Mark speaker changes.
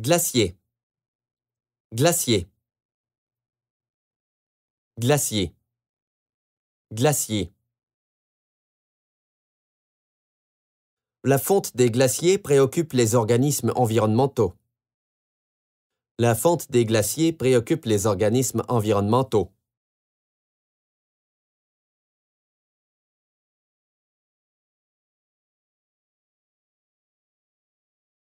Speaker 1: glacier glacier
Speaker 2: glacier glacier La fonte des glaciers préoccupe les organismes environnementaux. La fonte des glaciers préoccupe
Speaker 1: les organismes environnementaux.